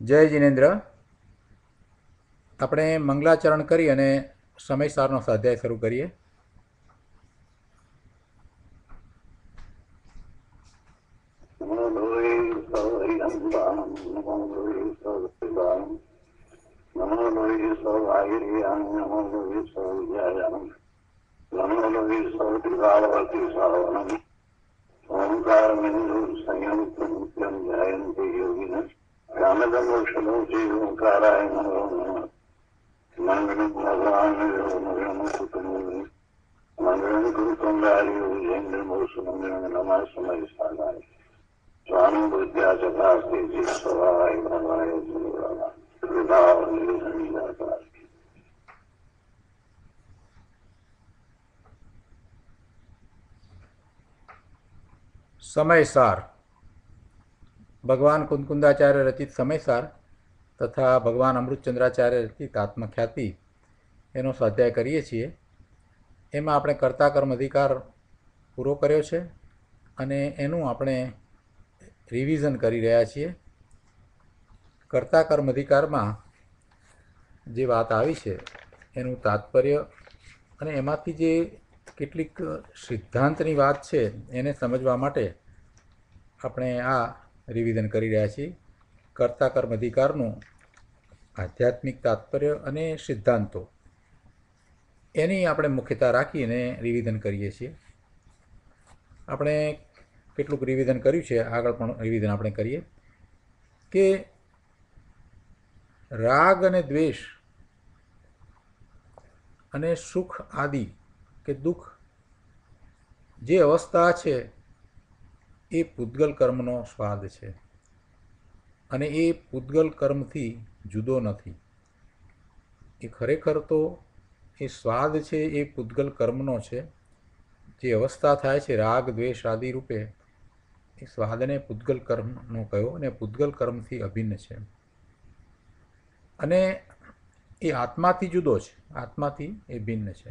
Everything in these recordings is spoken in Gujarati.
જય જિનેન્દ્ર આપણે મંગલાચરણ કરી અને સમયસારનો સ્વાધ્યાય શરૂ કરીએ ઓમકાર મિન્દુ સંયુક્ત નિત્યમ જયંતિ યોગિનશ രാമചന്ദ്രക്ഷണവും ചെയ്തു കാരായണവും മംഗളം ഭഗവാനും മംഗളം കുരുക്കൊണ്ടാലും ജയങ്ങൾ മുഴുസു മംഗളം നമാസമായി സ്ഥാനായി സ്വാമി വിദ്യാസഭാസ്തി സ്വഭാവായി ഭഗവാനെ സംഗീതാകാരം સમયસાર ભગવાન કુંદકુંદાચાર્ય રચિત સમયસાર તથા ભગવાન અમૃતચંદ્રાચાર્ય રચિત આત્મખ્યાતિ એનો સ્વાધ્યાય કરીએ છીએ એમાં આપણે કર્તા કર્મ અધિકાર પૂરો કર્યો છે અને એનું આપણે રિવિઝન કરી રહ્યા છીએ કર્તા કર્મ અધિકારમાં જે વાત આવી છે એનું તાત્પર્ય અને એમાંથી જે કેટલીક સિદ્ધાંતની વાત છે એને સમજવા માટે આપણે આ રિવિઝન કરી રહ્યા છીએ કર્તા કર્મ અધિકારનું આધ્યાત્મિક તાત્પર્ય અને સિદ્ધાંતો એની આપણે મુખ્યતા રાખીને રિવિઝન કરીએ છીએ આપણે કેટલુંક રિવિઝન કર્યું છે આગળ પણ રિવિઝન આપણે કરીએ કે રાગ અને દ્વેષ અને સુખ આદિ કે દુઃખ જે અવસ્થા છે એ પૂતગલ કર્મનો સ્વાદ છે અને એ પૂતગલ કર્મથી જુદો નથી એ ખરેખર તો એ સ્વાદ છે એ પૂતગલ કર્મનો છે જે અવસ્થા થાય છે રાગ દ્વેષ આદિ રૂપે એ સ્વાદને પૂતગલ કર્મનો કયો અને પૂતગલ કર્મથી અભિન્ન છે અને એ આત્માથી જુદો છે આત્માથી એ ભિન્ન છે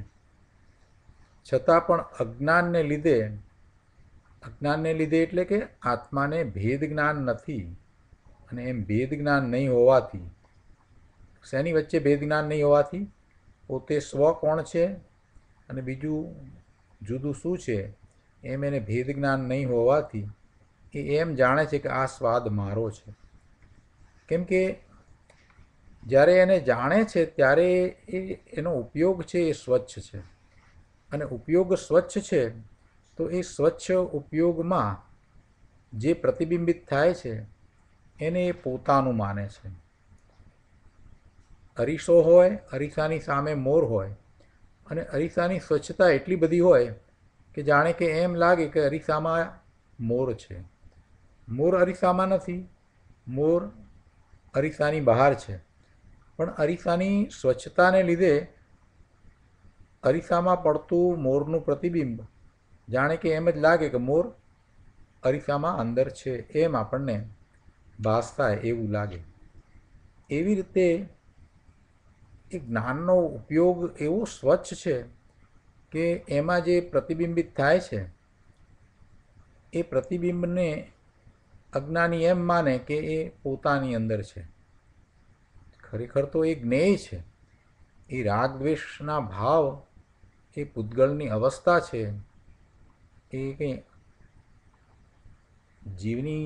છતાં પણ અજ્ઞાનને લીધે અજ્ઞાનને લીધે એટલે કે આત્માને ભેદ જ્ઞાન નથી અને એમ ભેદ જ્ઞાન નહીં હોવાથી શેની વચ્ચે ભેદ જ્ઞાન નહીં હોવાથી પોતે સ્વ કોણ છે અને બીજું જુદું શું છે એમ એને ભેદ જ્ઞાન નહીં હોવાથી એ એમ જાણે છે કે આ સ્વાદ મારો છે કેમ કે જ્યારે એને જાણે છે ત્યારે એ એનો ઉપયોગ છે એ સ્વચ્છ છે અને ઉપયોગ સ્વચ્છ છે તો એ સ્વચ્છ ઉપયોગમાં જે પ્રતિબિંબિત થાય છે એને એ પોતાનું માને છે અરીસો હોય અરીસાની સામે મોર હોય અને અરીસાની સ્વચ્છતા એટલી બધી હોય કે જાણે કે એમ લાગે કે અરીસામાં મોર છે મોર અરીસામાં નથી મોર અરીસાની બહાર છે પણ અરીસાની સ્વચ્છતાને લીધે અરીસામાં પડતું મોરનું પ્રતિબિંબ જાણે કે એમ જ લાગે કે મોર અરીસામાં અંદર છે એમ આપણને ભાસ થાય એવું લાગે એવી રીતે એ જ્ઞાનનો ઉપયોગ એવો સ્વચ્છ છે કે એમાં જે પ્રતિબિંબિત થાય છે એ પ્રતિબિંબને અજ્ઞાની એમ માને કે એ પોતાની અંદર છે ખરેખર તો એ જ્ઞેય છે એ રાગદ્વેષના ભાવ એ પૂતગળની અવસ્થા છે એ કંઈ જીવની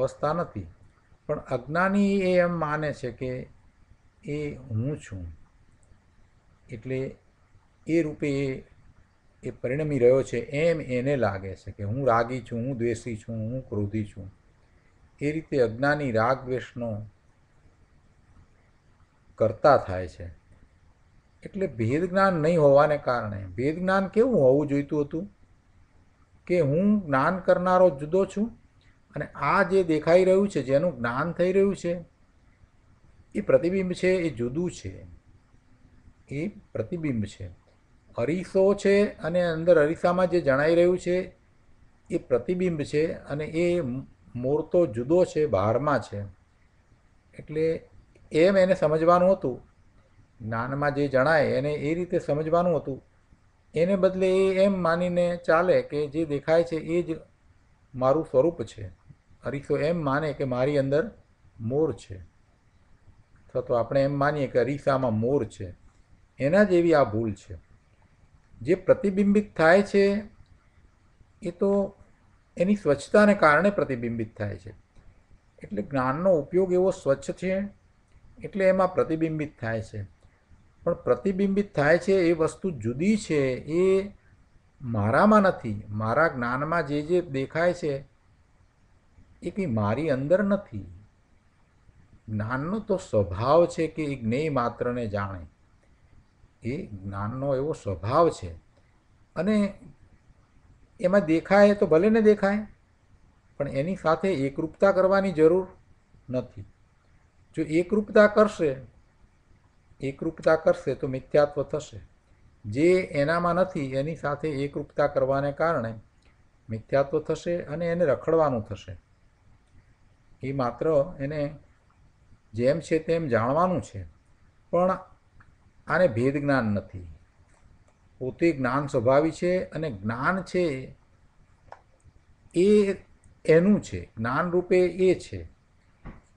અવસ્થા નથી પણ અજ્ઞાની એ એમ માને છે કે એ હું છું એટલે એ રૂપે એ પરિણમી રહ્યો છે એમ એને લાગે છે કે હું રાગી છું હું દ્વેષી છું હું ક્રોધી છું એ રીતે અજ્ઞાની રાગ દ્વેષનો કરતા થાય છે એટલે ભેદ જ્ઞાન નહીં હોવાને કારણે ભેદ જ્ઞાન કેવું હોવું જોઈતું હતું કે હું જ્ઞાન કરનારો જુદો છું અને આ જે દેખાઈ રહ્યું છે જેનું જ્ઞાન થઈ રહ્યું છે એ પ્રતિબિંબ છે એ જુદું છે એ પ્રતિબિંબ છે અરીસો છે અને અંદર અરીસામાં જે જણાઈ રહ્યું છે એ પ્રતિબિંબ છે અને એ મૂર્તો જુદો છે બહારમાં છે એટલે એમ એને સમજવાનું હતું જ્ઞાનમાં જે જણાય એને એ રીતે સમજવાનું હતું એને બદલે એ એમ માનીને ચાલે કે જે દેખાય છે એ જ મારું સ્વરૂપ છે અરીસો એમ માને કે મારી અંદર મોર છે અથવા તો આપણે એમ માનીએ કે અરીસામાં મોર છે એના જ એવી આ ભૂલ છે જે પ્રતિબિંબિત થાય છે એ તો એની સ્વચ્છતાને કારણે પ્રતિબિંબિત થાય છે એટલે જ્ઞાનનો ઉપયોગ એવો સ્વચ્છ છે એટલે એમાં પ્રતિબિંબિત થાય છે પણ પ્રતિબિંબિત થાય છે એ વસ્તુ જુદી છે એ મારામાં નથી મારા જ્ઞાનમાં જે જે દેખાય છે એ કંઈ મારી અંદર નથી જ્ઞાનનો તો સ્વભાવ છે કે એ જ્ઞેય માત્રને જાણે એ જ્ઞાનનો એવો સ્વભાવ છે અને એમાં દેખાય તો ભલે ને દેખાય પણ એની સાથે એકરૂપતા કરવાની જરૂર નથી જો એકરૂપતા કરશે એકરૂપતા કરશે તો મિથ્યાત્વ થશે જે એનામાં નથી એની સાથે એકરૂપતા કરવાને કારણે મિથ્યાત્વ થશે અને એને રખડવાનું થશે એ માત્ર એને જેમ છે તેમ જાણવાનું છે પણ આને ભેદ જ્ઞાન નથી પોતે જ્ઞાન સ્વભાવી છે અને જ્ઞાન છે એ એનું છે જ્ઞાન રૂપે એ છે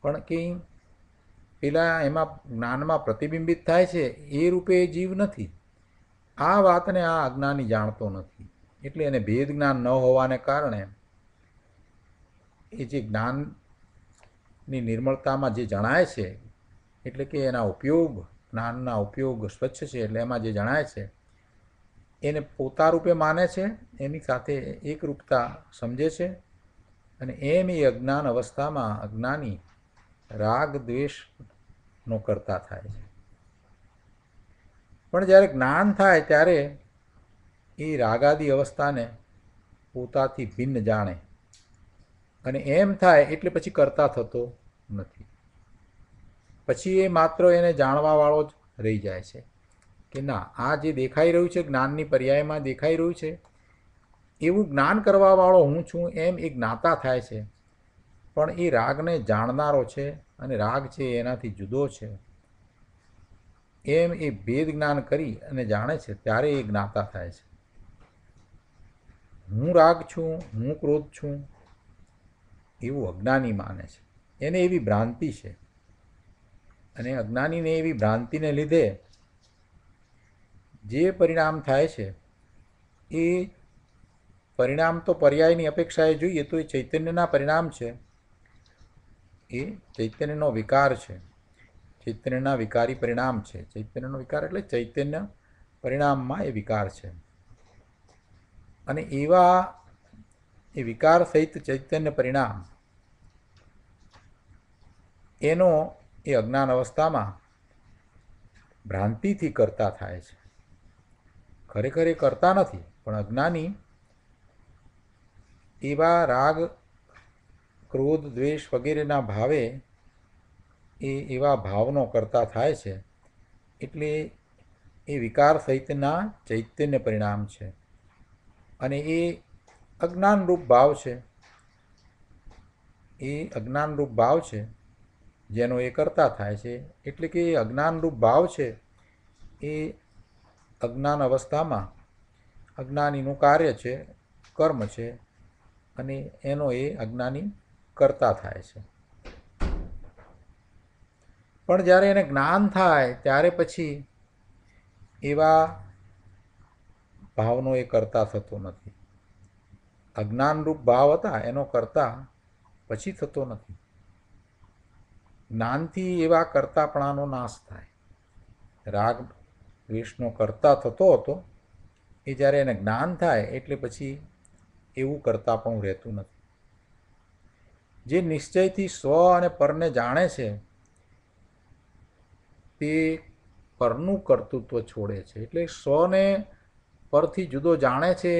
પણ કંઈ પેલા એમાં જ્ઞાનમાં પ્રતિબિંબિત થાય છે એ રૂપે એ જીવ નથી આ વાતને આ અજ્ઞાની જાણતો નથી એટલે એને ભેદ જ્ઞાન ન હોવાને કારણે એ જે જ્ઞાનની નિર્મળતામાં જે જણાય છે એટલે કે એના ઉપયોગ જ્ઞાનના ઉપયોગ સ્વચ્છ છે એટલે એમાં જે જણાય છે એને પોતા રૂપે માને છે એની સાથે એકરૂપતા સમજે છે અને એમ એ અજ્ઞાન અવસ્થામાં અજ્ઞાની રાગ દ્વેષનો કરતા થાય છે પણ જ્યારે જ્ઞાન થાય ત્યારે એ રાગાદી અવસ્થાને પોતાથી ભિન્ન જાણે અને એમ થાય એટલે પછી કરતા થતો નથી પછી એ માત્ર એને જાણવાવાળો જ રહી જાય છે કે ના આ જે દેખાઈ રહ્યું છે જ્ઞાનની પર્યાયમાં દેખાઈ રહ્યું છે એવું જ્ઞાન કરવાવાળો હું છું એમ એ જ્ઞાતા થાય છે પણ એ રાગને જાણનારો છે અને રાગ છે એનાથી જુદો છે એમ એ ભેદ જ્ઞાન કરી અને જાણે છે ત્યારે એ જ્ઞાતા થાય છે હું રાગ છું હું ક્રોધ છું એવું અજ્ઞાની માને છે એને એવી ભ્રાંતિ છે અને અજ્ઞાનીને એવી ભ્રાંતિને લીધે જે પરિણામ થાય છે એ પરિણામ તો પર્યાયની અપેક્ષાએ જોઈએ તો એ ચૈતન્યના પરિણામ છે એ ચૈતન્યનો વિકાર છે ચૈતન્યના વિકારી પરિણામ છે ચૈતન્યનો વિકાર એટલે ચૈતન્ય પરિણામમાં એ વિકાર છે અને એવા એ વિકાર સહિત ચૈતન્ય પરિણામ એનો એ અજ્ઞાન અવસ્થામાં ભ્રાંતિથી કરતા થાય છે ખરેખર એ કરતા નથી પણ અજ્ઞાની એવા રાગ ક્રોધ દ્વેષ વગેરેના ભાવે એ એવા ભાવનો કરતા થાય છે એટલે એ વિકાર સહિતના ચૈતન્ય પરિણામ છે અને એ અજ્ઞાનરૂપ ભાવ છે એ અજ્ઞાનરૂપ ભાવ છે જેનો એ કરતા થાય છે એટલે કે અજ્ઞાનરૂપ ભાવ છે એ અજ્ઞાન અવસ્થામાં અજ્ઞાનીનું કાર્ય છે કર્મ છે અને એનો એ અજ્ઞાની કરતા થાય છે પણ જ્યારે એને જ્ઞાન થાય ત્યારે પછી એવા ભાવનો એ કરતા થતો નથી અજ્ઞાનરૂપ ભાવ હતા એનો કરતા પછી થતો નથી જ્ઞાનથી એવા કરતાપણાનો નાશ થાય રાગ દ્વેષનો કરતા થતો હતો એ જ્યારે એને જ્ઞાન થાય એટલે પછી એવું કરતા પણ રહેતું નથી જે નિશ્ચયથી સ્વ અને પરને જાણે છે તે પરનું કર્તૃત્વ છોડે છે એટલે સ્વને પરથી જુદો જાણે છે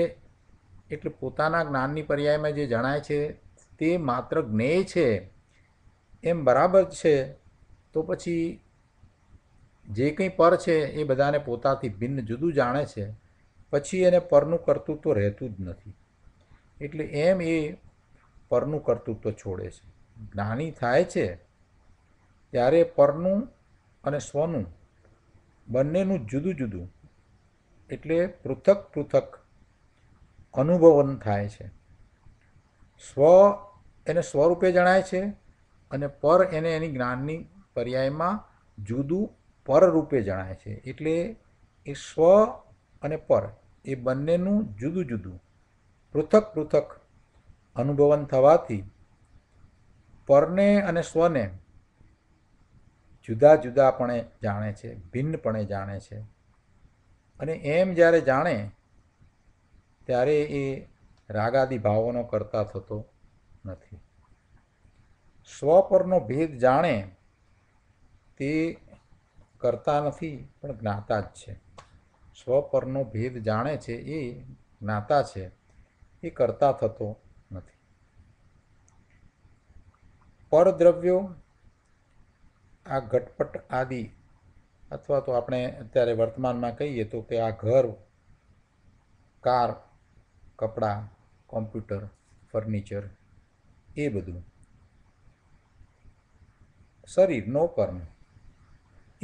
એટલે પોતાના જ્ઞાનની પર્યાયમાં જે જણાય છે તે માત્ર જ્ઞેય છે એમ બરાબર છે તો પછી જે કંઈ પર છે એ બધાને પોતાથી ભિન્ન જુદું જાણે છે પછી એને પરનું કર્તૃત્વ રહેતું જ નથી એટલે એમ એ પરનું કર્તૃત્વ છોડે છે જ્ઞાની થાય છે ત્યારે પરનું અને સ્વનું બંનેનું જુદું જુદું એટલે પૃથક પૃથક અનુભવન થાય છે સ્વ એને સ્વરૂપે જણાય છે અને પર એને એની જ્ઞાનની પર્યાયમાં જુદું પરરૂપે જણાય છે એટલે એ સ્વ અને પર એ બંનેનું જુદું જુદું પૃથક પૃથક અનુભવન થવાથી પરને અને સ્વને જુદા જુદાપણે જાણે છે ભિન્નપણે જાણે છે અને એમ જ્યારે જાણે ત્યારે એ રાગાદી ભાવોનો કરતા થતો નથી સ્વ પરનો ભેદ જાણે તે કરતા નથી પણ જ્ઞાતા જ છે સ્વ પરનો ભેદ જાણે છે એ જ્ઞાતા છે એ કરતા થતો પરદ્રવ્યો આ ઘટપટ આદિ અથવા તો આપણે અત્યારે વર્તમાનમાં કહીએ તો કે આ ઘર કાર કપડાં કોમ્પ્યુટર ફર્નિચર એ બધું શરીરનો કર્મ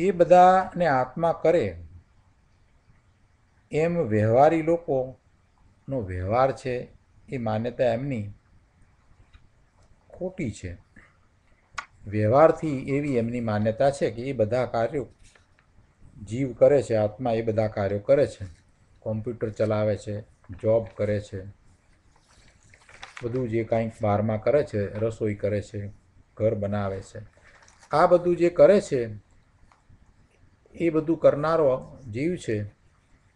એ બધાને આત્મા કરે એમ વ્યવહારી લોકોનો વ્યવહાર છે એ માન્યતા એમની ખોટી છે વ્યવહારથી એવી એમની માન્યતા છે કે એ બધા કાર્યો જીવ કરે છે આત્મા એ બધા કાર્યો કરે છે કોમ્પ્યુટર ચલાવે છે જોબ કરે છે બધું જે કાંઈક બહારમાં કરે છે રસોઈ કરે છે ઘર બનાવે છે આ બધું જે કરે છે એ બધું કરનારો જીવ છે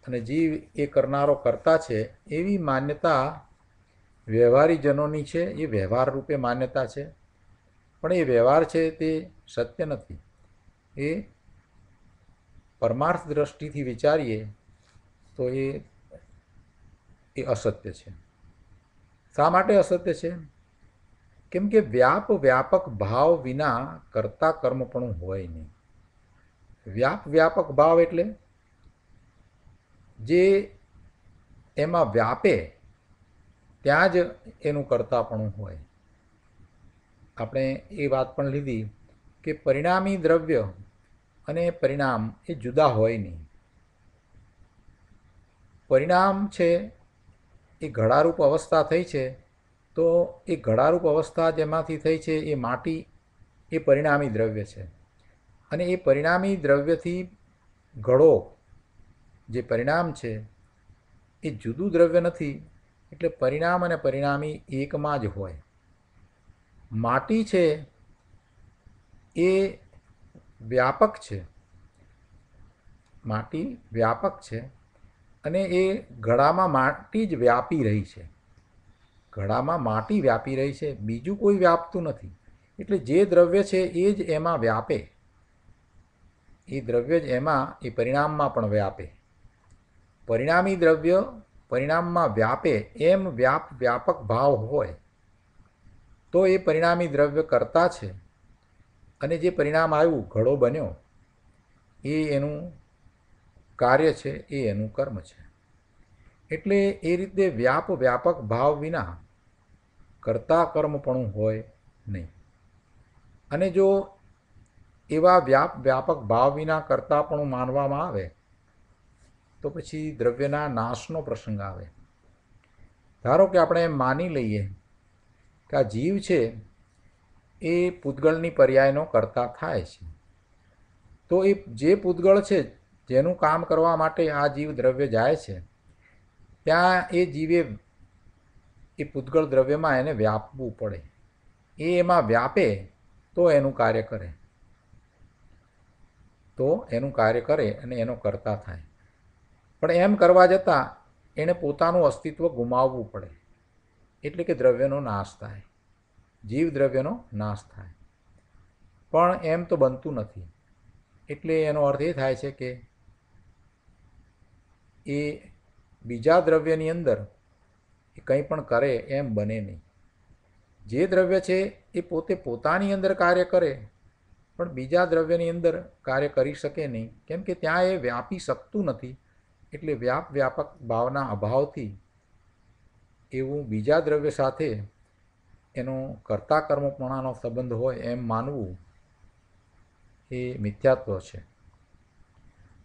અને જીવ એ કરનારો કરતા છે એવી માન્યતા વ્યવહારીજનોની છે એ વ્યવહાર રૂપે માન્યતા છે પણ એ વ્યવહાર છે તે સત્ય નથી એ પરમાર્થ દ્રષ્ટિથી વિચારીએ તો એ એ અસત્ય છે શા માટે અસત્ય છે કેમ કે વ્યાપ વ્યાપક ભાવ વિના કરતા કર્મ પણ હોય નહીં વ્યાપ વ્યાપક ભાવ એટલે જે એમાં વ્યાપે ત્યાં જ એનું કરતા પણ હોય આપણે એ વાત પણ લીધી કે પરિણામી દ્રવ્ય અને પરિણામ એ જુદા હોય નહીં પરિણામ છે એ ઘડારૂપ અવસ્થા થઈ છે તો એ ઘડારૂપ અવસ્થા જેમાંથી થઈ છે એ માટી એ પરિણામી દ્રવ્ય છે અને એ પરિણામી દ્રવ્યથી ઘડો જે પરિણામ છે એ જુદું દ્રવ્ય નથી એટલે પરિણામ અને પરિણામી એકમાં જ હોય માટી છે એ વ્યાપક છે માટી વ્યાપક છે અને એ ગળામાં માટી જ વ્યાપી રહી છે ગળામાં માટી વ્યાપી રહી છે બીજું કોઈ વ્યાપતું નથી એટલે જે દ્રવ્ય છે એ જ એમાં વ્યાપે એ દ્રવ્ય જ એમાં એ પરિણામમાં પણ વ્યાપે પરિણામી દ્રવ્ય પરિણામમાં વ્યાપે એમ વ્યાપ વ્યાપક ભાવ હોય તો એ પરિણામી દ્રવ્ય કરતા છે અને જે પરિણામ આવ્યું ઘડો બન્યો એ એનું કાર્ય છે એ એનું કર્મ છે એટલે એ રીતે વ્યાપ વ્યાપક ભાવ વિના કરતા કર્મપણું હોય નહીં અને જો એવા વ્યાપ વ્યાપક ભાવ વિના પણ માનવામાં આવે તો પછી દ્રવ્યના નાશનો પ્રસંગ આવે ધારો કે આપણે માની લઈએ કે આ જીવ છે એ પૂતગળની પર્યાયનો કરતા થાય છે તો એ જે પૂતગળ છે જેનું કામ કરવા માટે આ જીવ દ્રવ્ય જાય છે ત્યાં એ જીવે એ પૂતગળ દ્રવ્યમાં એને વ્યાપવું પડે એ એમાં વ્યાપે તો એનું કાર્ય કરે તો એનું કાર્ય કરે અને એનો કરતા થાય પણ એમ કરવા જતાં એણે પોતાનું અસ્તિત્વ ગુમાવવું પડે એટલે કે દ્રવ્યનો નાશ થાય જીવ દ્રવ્યનો નાશ થાય પણ એમ તો બનતું નથી એટલે એનો અર્થ એ થાય છે કે એ બીજા દ્રવ્યની અંદર એ કંઈ પણ કરે એમ બને નહીં જે દ્રવ્ય છે એ પોતે પોતાની અંદર કાર્ય કરે પણ બીજા દ્રવ્યની અંદર કાર્ય કરી શકે નહીં કેમ કે ત્યાં એ વ્યાપી શકતું નથી એટલે વ્યાપ વ્યાપક ભાવના અભાવથી એવું બીજા દ્રવ્ય સાથે એનો કરતા કર્મપણાનો સંબંધ હોય એમ માનવું એ મિથ્યાત્વ છે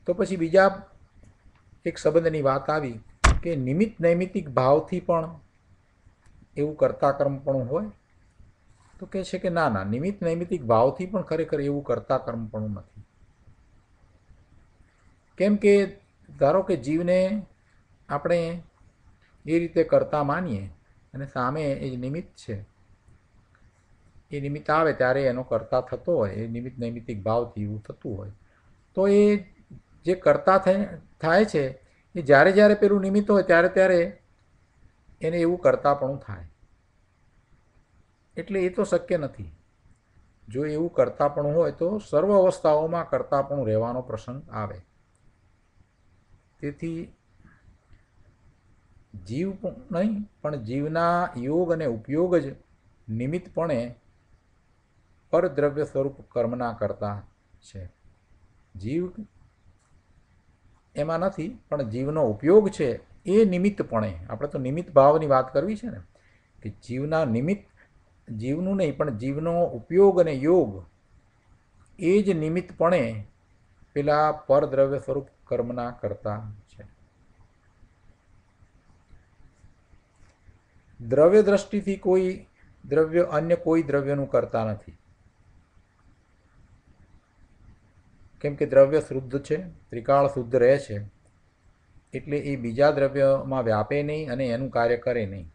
તો પછી બીજા એક સંબંધની વાત આવી કે નિમિત્ત નૈમિતિક ભાવથી પણ એવું કરતા કર્મપણું હોય તો કહે છે કે ના ના નિમિત્ત નૈમિતિક ભાવથી પણ ખરેખર એવું કરતા કર્મપણું નથી કેમ કે ધારો કે જીવને આપણે એ રીતે કરતા માનીએ અને સામે એ નિમિત્ત છે એ નિમિત્ત આવે ત્યારે એનો કરતા થતો હોય એ નિમિત્ત નૈમિત્તિક ભાવથી એવું થતું હોય તો એ જે કરતા થાય છે એ જ્યારે જ્યારે પેલું નિમિત્ત હોય ત્યારે ત્યારે એને એવું પણ થાય એટલે એ તો શક્ય નથી જો એવું પણ હોય તો સર્વ અવસ્થાઓમાં પણ રહેવાનો પ્રસંગ આવે તેથી જીવ નહીં પણ જીવના યોગ અને ઉપયોગ જ નિમિત્તપણે પરદ્રવ્ય સ્વરૂપ કર્મના કરતા છે જીવ એમાં નથી પણ જીવનો ઉપયોગ છે એ નિમિત્તપણે આપણે તો નિમિત્ત ભાવની વાત કરવી છે ને કે જીવના નિમિત્ત જીવનું નહીં પણ જીવનો ઉપયોગ અને યોગ એ જ નિમિત્તપણે પેલા પરદ્રવ્ય સ્વરૂપ કર્મના કરતા દ્રવ્ય દ્રષ્ટિથી કોઈ દ્રવ્ય અન્ય કોઈ દ્રવ્યનું કરતા નથી કેમ કે દ્રવ્ય શુદ્ધ છે ત્રિકાળ શુદ્ધ રહે છે એટલે એ બીજા દ્રવ્યમાં વ્યાપે નહીં અને એનું કાર્ય કરે નહીં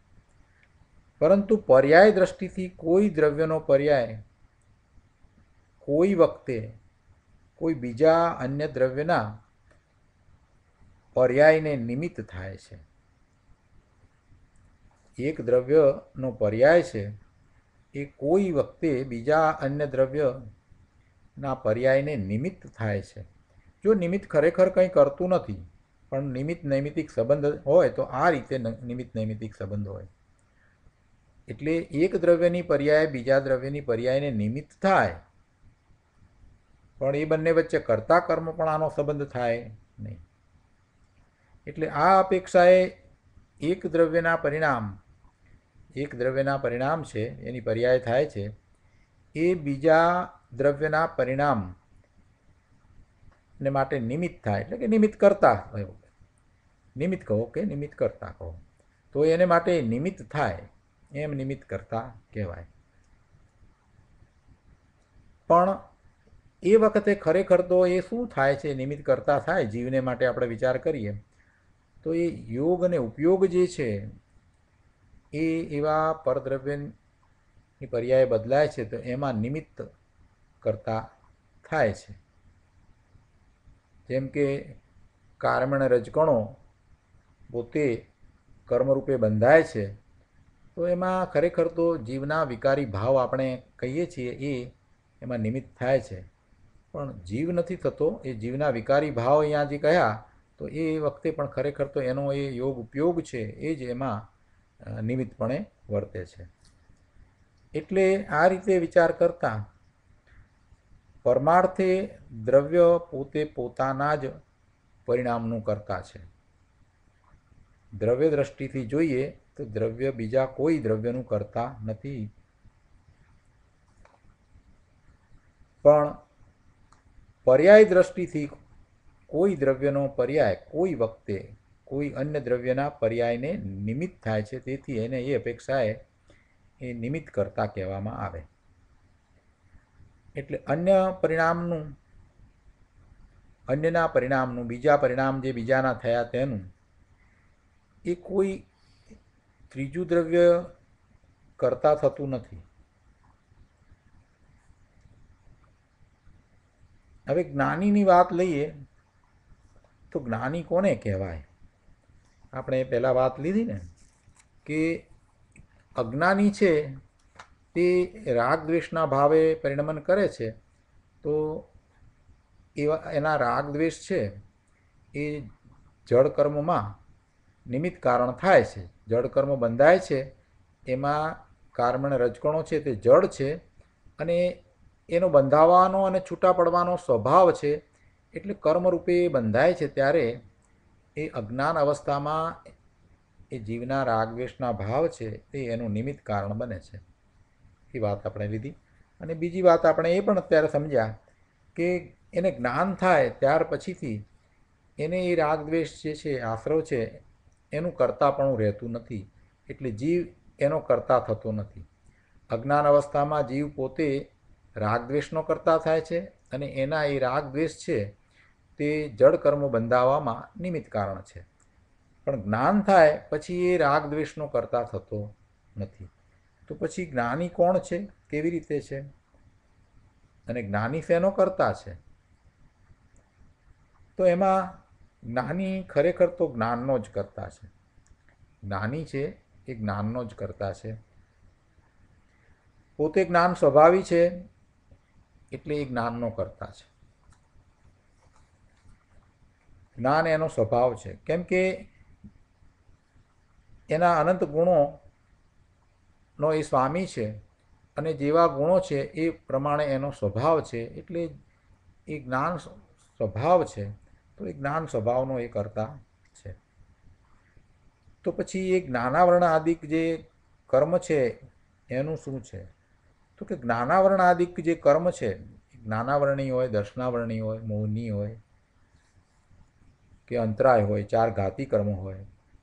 પરંતુ પર્યાય દ્રષ્ટિથી કોઈ દ્રવ્યનો પર્યાય કોઈ વખતે કોઈ બીજા અન્ય દ્રવ્યના પર્યાયને નિમિત્ત થાય છે એક દ્રવ્યનો પર્યાય છે એ કોઈ વખતે બીજા અન્ય દ્રવ્યના પર્યાયને નિમિત્ત થાય છે જો નિમિત્ત ખરેખર કંઈ કરતું નથી પણ નિમિત્ત નૈમિતિક સંબંધ હોય તો આ રીતે નિમિત્ત નૈમિતિક સંબંધ હોય એટલે એક દ્રવ્યની પર્યાય બીજા દ્રવ્યની પર્યાયને નિમિત્ત થાય પણ એ બંને વચ્ચે કરતા કર્મ પણ આનો સંબંધ થાય નહીં એટલે આ અપેક્ષાએ એક દ્રવ્યના પરિણામ એક દ્રવ્યના પરિણામ છે એની પર્યાય થાય છે એ બીજા દ્રવ્યના પરિણામ ને માટે નિમિત્ત થાય એટલે કે નિમિત્ત કરતા કહો નિમિત્ત કહો કે નિમિત્ત કરતા કહો તો એને માટે નિમિત્ત થાય એમ નિમિત્ત કરતા કહેવાય પણ એ વખતે ખરેખર તો એ શું થાય છે નિમિત્ત કરતા થાય જીવને માટે આપણે વિચાર કરીએ તો એ યોગ અને ઉપયોગ જે છે એ એવા પરદ્રવ્યની પર્યાય બદલાય છે તો એમાં નિમિત્ત કરતા થાય છે જેમ કે કાર્મણ રજકણો પોતે કર્મરૂપે બંધાય છે તો એમાં ખરેખર તો જીવના વિકારી ભાવ આપણે કહીએ છીએ એ એમાં નિમિત્ત થાય છે પણ જીવ નથી થતો એ જીવના વિકારી ભાવ અહીંયા જે કહ્યા તો એ વખતે પણ ખરેખર તો એનો એ યોગ ઉપયોગ છે એ જ એમાં નિમિત્તપણે વર્તે છે એટલે આ રીતે વિચાર કરતાં પરમાર્થે દ્રવ્ય પોતે પોતાના જ પરિણામનું કરતા છે દ્રવ્ય દ્રષ્ટિથી જોઈએ તો દ્રવ્ય બીજા કોઈ દ્રવ્યનું કરતા નથી પણ પર્યાય દ્રષ્ટિથી કોઈ દ્રવ્યનો પર્યાય કોઈ વખતે કોઈ અન્ય દ્રવ્યના પર્યાયને નિમિત્ત થાય છે તેથી એને એ અપેક્ષાએ એ નિમિત્ત કરતા કહેવામાં આવે એટલે અન્ય પરિણામનું અન્યના પરિણામનું બીજા પરિણામ જે બીજાના થયા તેનું એ કોઈ ત્રીજું દ્રવ્ય કરતા થતું નથી હવે જ્ઞાનીની વાત લઈએ તો જ્ઞાની કોને કહેવાય આપણે પહેલાં વાત લીધી ને કે અજ્ઞાની છે તે રાગ દ્વેષના ભાવે પરિણમન કરે છે તો એવા એના રાગ દ્વેષ છે એ જળ કર્મમાં નિમિત્ત કારણ થાય છે જળ કર્મ બંધાય છે એમાં કાર્મણ રજકણો છે તે જળ છે અને એનો બંધાવાનો અને છૂટા પડવાનો સ્વભાવ છે એટલે કર્મરૂપે બંધાય છે ત્યારે એ અજ્ઞાન અવસ્થામાં એ જીવના રાગવેશના ભાવ છે એ એનું નિમિત્ત કારણ બને છે એ વાત આપણે લીધી અને બીજી વાત આપણે એ પણ અત્યારે સમજ્યા કે એને જ્ઞાન થાય ત્યાર પછીથી એને એ રાગદ્વેષ જે છે આશરો છે એનું કરતાં કરતાપણું રહેતું નથી એટલે જીવ એનો કરતા થતો નથી અજ્ઞાન અવસ્થામાં જીવ પોતે રાગદ્વેષનો કરતા થાય છે અને એના એ રાગદ્વેષ છે તે જળ કર્મ બંધાવવામાં નિમિત્ત કારણ છે પણ જ્ઞાન થાય પછી એ રાગ દ્વેષનો કરતા થતો નથી તો પછી જ્ઞાની કોણ છે કેવી રીતે છે અને જ્ઞાની શેનો કરતા છે તો એમાં જ્ઞાની ખરેખર તો જ્ઞાનનો જ કરતા છે જ્ઞાની છે એ જ્ઞાનનો જ કરતા છે પોતે જ્ઞાન સ્વભાવી છે એટલે એ જ્ઞાનનો કરતા છે જ્ઞાન એનો સ્વભાવ છે કેમ કે એના અનંત ગુણોનો એ સ્વામી છે અને જેવા ગુણો છે એ પ્રમાણે એનો સ્વભાવ છે એટલે એ જ્ઞાન સ્વભાવ છે તો એ જ્ઞાન સ્વભાવનો એ કરતા છે તો પછી એ જ્ઞાનાવરણ જે કર્મ છે એનું શું છે તો કે જ્ઞાનાવરણ જે કર્મ છે જ્ઞાનાવરણી હોય દર્શનાવરણી હોય મૌની હોય કે અંતરાય હોય ચાર ઘાતી કર્મો હોય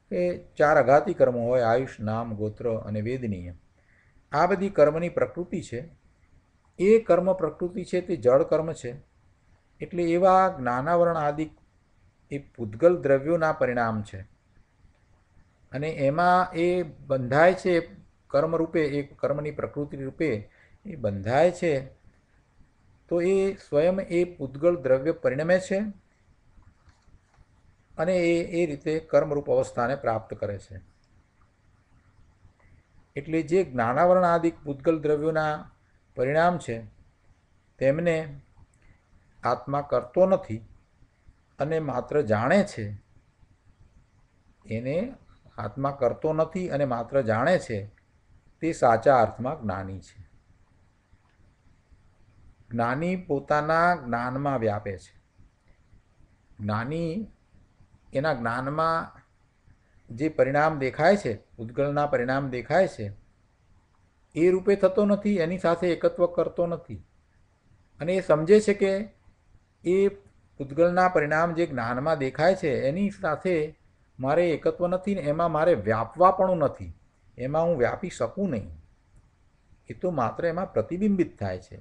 કે ચાર અઘાતી કર્મો હોય આયુષ નામ ગોત્ર અને વેદનીય આ બધી કર્મની પ્રકૃતિ છે એ કર્મ પ્રકૃતિ છે તે જળ કર્મ છે એટલે એવા જ્ઞાનાવરણ આદિ એ પૂતગલ દ્રવ્યોના પરિણામ છે અને એમાં એ બંધાય છે કર્મરૂપે એ કર્મની પ્રકૃતિ રૂપે એ બંધાય છે તો એ સ્વયં એ પૂતગળ દ્રવ્ય પરિણમે છે અને એ એ રીતે કર્મરૂપ અવસ્થાને પ્રાપ્ત કરે છે એટલે જે જ્ઞાનાવરણ આદિક ભૂતગલ દ્રવ્યોના પરિણામ છે તેમને આત્મા કરતો નથી અને માત્ર જાણે છે એને આત્મા કરતો નથી અને માત્ર જાણે છે તે સાચા અર્થમાં જ્ઞાની છે જ્ઞાની પોતાના જ્ઞાનમાં વ્યાપે છે જ્ઞાની એના જ્ઞાનમાં જે પરિણામ દેખાય છે ઉદ્ગળના પરિણામ દેખાય છે એ રૂપે થતો નથી એની સાથે એકત્વ કરતો નથી અને એ સમજે છે કે એ ઉદ્ગળના પરિણામ જે જ્ઞાનમાં દેખાય છે એની સાથે મારે એકત્વ નથી ને એમાં મારે વ્યાપવા પણ નથી એમાં હું વ્યાપી શકું નહીં એ તો માત્ર એમાં પ્રતિબિંબિત થાય છે